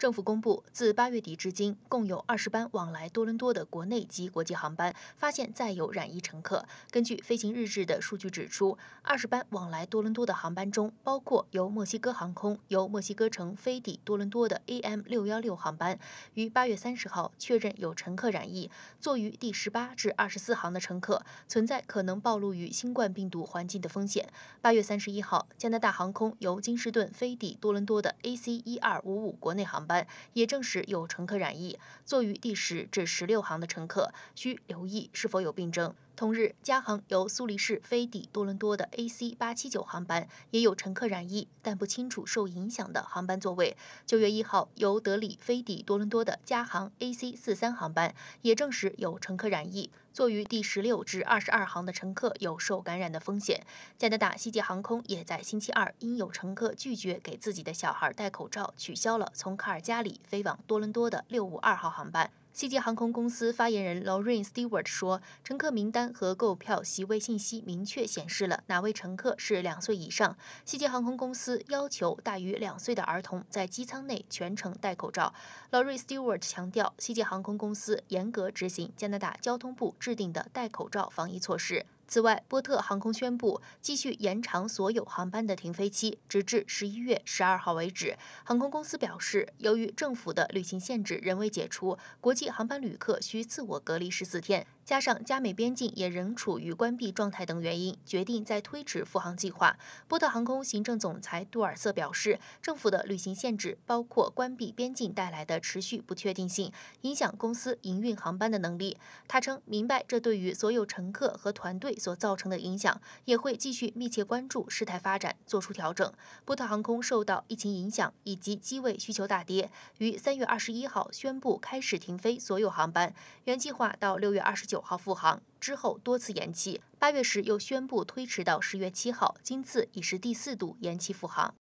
政府公布，自八月底至今，共有二十班往来多伦多的国内及国际航班发现载有染疫乘客。根据飞行日志的数据指出，二十班往来多伦多的航班中，包括由墨西哥航空由墨西哥城飞抵多伦多的 AM 六幺六航班，于八月三十号确认有乘客染疫，坐于第十八至二十四行的乘客存在可能暴露于新冠病毒环境的风险。八月三十一号，加拿大航空由金士顿飞抵多伦多的 AC 一二五五国内航。班。也证实有乘客染疫，坐于第十至十六行的乘客需留意是否有病症。同日，加航由苏黎世飞抵多伦多的 AC 八七九航班也有乘客染疫，但不清楚受影响的航班座位。九月一号，由德里飞抵多伦多的加航 AC 四三航班也证实有乘客染疫，坐于第十六至二十二行的乘客有受感染的风险。加拿大西捷航空也在星期二因有乘客拒绝给自己的小孩戴口罩，取消了从卡尔加里飞往多伦多的六五二号航班。西捷航空公司发言人 Lorraine Stewart 说：“乘客名单和购票席位信息明确显示了哪位乘客是两岁以上。西捷航空公司要求大于两岁的儿童在机舱内全程戴口罩。” Lorraine Stewart 强调，西捷航空公司严格执行加拿大交通部制定的戴口罩防疫措施。此外，波特航空宣布继续延长所有航班的停飞期，直至十一月十二号为止。航空公司表示，由于政府的旅行限制仍未解除，国际航班旅客需自我隔离十四天。加上加美边境也仍处于关闭状态等原因，决定再推迟复航计划。波特航空行政总裁杜尔瑟表示，政府的旅行限制包括关闭边境带来的持续不确定性，影响公司营运航班的能力。他称明白这对于所有乘客和团队所造成的影响，也会继续密切关注事态发展，做出调整。波特航空受到疫情影响以及机位需求大跌，于三月二十一号宣布开始停飞所有航班，原计划到六月二十九。九号复航之后多次延期，八月时又宣布推迟到十月七号，今次已是第四度延期复航。